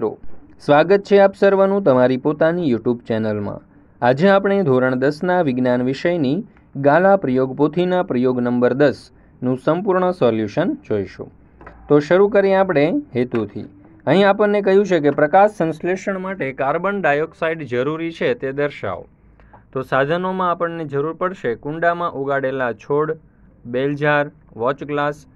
મિત્રો સ્વાગત છે આપ સર્વનું તમારી પોતાની યુટ્યુબ ચેનલમાં આજે આપણે ધોરણ દસના વિજ્ઞાન વિષયની ગાલા પ્રયોગ પોથીના પ્રયોગ નંબર દસનું સંપૂર્ણ સોલ્યુશન જોઈશું તો શરૂ કરીએ આપણે હેતુથી અહીં આપણને કહ્યું છે કે પ્રકાશ સંશ્લેષણ માટે કાર્બન ડાયોક્સાઇડ જરૂરી છે તે દર્શાવો તો સાધનોમાં આપણને જરૂર પડશે કુંડામાં ઉગાડેલા છોડ બેલઝાર વોચ ગ્લાસ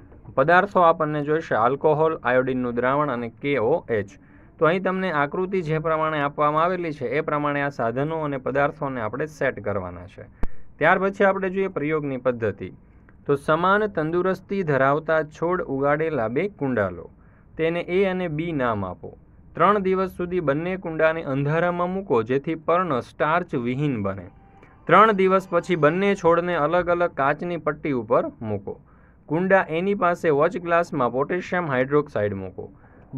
પદાર્થો આપણને જોઈશે આલ્કોહોલ આયોડિનનું દ્રાવણ અને કેઓ એચ તો અહીં તમને આકૃતિ જે પ્રમાણે આપવામાં આવેલી છે એ પ્રમાણે આ સાધનો અને પદાર્થોને આપણે સેટ કરવાના છે ત્યાર પછી આપણે જોઈએ પ્રયોગની પદ્ધતિ તો સમાન તંદુરસ્તી ધરાવતા છોડ ઉગાડેલા બે કુંડા લો તેને એ અને બી નામ આપો ત્રણ દિવસ સુધી બંને કુંડાને અંધારામાં મૂકો જેથી પર્ણ સ્ટાર્ચ વિહીન બને ત્રણ દિવસ પછી બંને છોડને અલગ અલગ કાચની પટ્ટી ઉપર મૂકો કુંડા એની પાસે વોચ ગ્લાસમાં પોટેશિયમ હાઇડ્રોક્સાઇડ મૂકો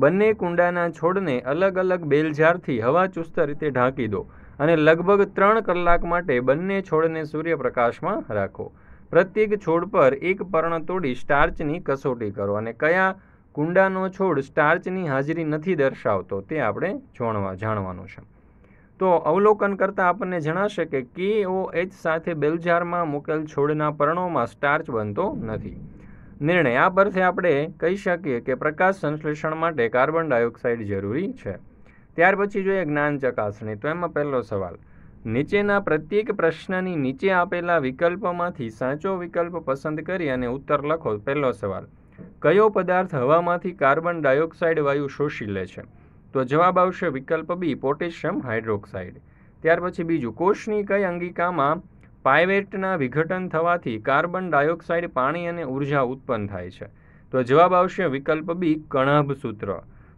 બંને કુંડાના છોડને અલગ અલગ બેલઝારથી હવા ચુસ્ત રીતે ઢાંકી દો અને લગભગ ત્રણ કલાક માટે બંને છોડને સૂર્યપ્રકાશમાં રાખો પ્રત્યેક છોડ પર એક પર્ણ તોડી સ્ટાર્ચની કસોટી કરો અને કયા કુંડાનો છોડ સ્ટાર્ચની હાજરી નથી દર્શાવતો તે આપણે જોણવા જાણવાનું છે તો અવલોકન કરતાં આપણને જણાશે કે કે સાથે બેલઝારમાં મૂકેલ છોડના પર્ણોમાં સ્ટાર્ચ બનતો નથી નિર્ણય આ પરથી આપણે કહી શકીએ કે પ્રકાશ સંશ્લેષણ માટે કાર્બન ડાયોક્સાઇડ જરૂરી છે ત્યાર પછી જોઈએ જ્ઞાન ચકાસણી તો એમાં પહેલો સવાલ નીચેના પ્રત્યેક પ્રશ્નની નીચે આપેલા વિકલ્પમાંથી સાચો વિકલ્પ પસંદ કરી અને ઉત્તર લખો પહેલો સવાલ કયો પદાર્થ હવામાંથી કાર્બન ડાયોક્સાઇડ વાયુ શોષી લે છે તો જવાબ આવશે વિકલ્પ બી પોટેશિયમ હાઇડ્રોક્સાઇડ ત્યાર પછી બીજું કોષની કઈ અંગિકામાં પાયવેટના વિઘટન થવાથી કાર્બન ડાયોક્સાઇડ પાણી અને ઉર્જા ઉત્પન્ન થાય છે તો જવાબ આવશે વિકલ્પ બી કણાભ સૂત્ર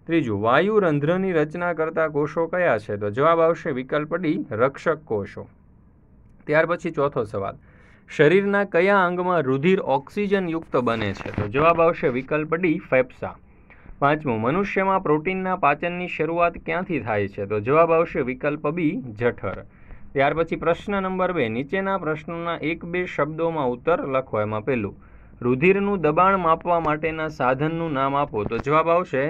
ત્રીજું વાયુ રંધ્રની રચના કરતા કોષો કયા છે તો જવાબ આવશે વિકલ્પ ડી રક્ષક કોષો ત્યાર પછી ચોથો સવાલ શરીરના કયા અંગમાં રુધિર ઓક્સિજનયુક્ત બને છે તો જવાબ આવશે વિકલ્પ ડી ફેફસા પાંચમું મનુષ્યમાં પ્રોટીનના પાચનની શરૂઆત ક્યાંથી થાય છે તો જવાબ આવશે વિકલ્પ બી જઠર ત્યાર પછી પ્રશ્ન નંબર બે નીચેના પ્રશ્નોના એક બે શબ્દોમાં ઉત્તર લખો એમાં પહેલું રુધિરનું દબાણ માપવા માટેના સાધનનું નામ આપો તો જવાબ આવશે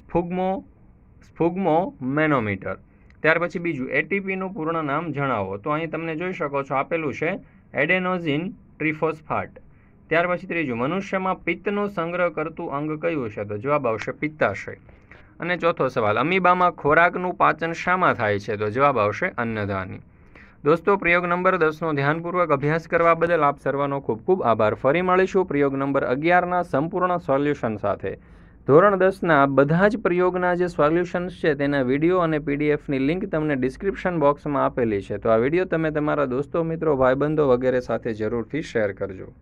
સ્ફુગ્મો સ્ફુગમો મેનોમીટર ત્યાર પછી બીજું એટીપીનું પૂર્ણ નામ જણાવો તો અહીં તમને જોઈ શકો છો આપેલું છે એડેનોઝિન ટ્રિફોસ્ફાટ ત્યાર પછી ત્રીજું મનુષ્યમાં પિત્તનો સંગ્રહ કરતું અંગ કયું છે તો જવાબ આવશે પિત્તાશય અને ચોથો સવાલ અમીબામાં ખોરાકનું પાચન શામાં થાય છે તો જવાબ આવશે અન્નધાની દોસ્તો પ્રયોગ નંબર દસનો ધ્યાનપૂર્વક અભ્યાસ કરવા બદલ આપ સર્વનો ખૂબ ખૂબ આભાર ફરી મળીશું પ્રયોગ નંબર અગિયારના સંપૂર્ણ સોલ્યુશન સાથે ધોરણ દસના બધા જ પ્રયોગના જે સોલ્યુશન્સ છે તેના વિડીયો અને પીડીએફની લિંક તમને ડિસ્ક્રિપ્શન બોક્સમાં આપેલી છે તો આ વિડીયો તમે તમારા દોસ્તો મિત્રો ભાઈબંધો વગેરે સાથે જરૂરથી શેર કરજો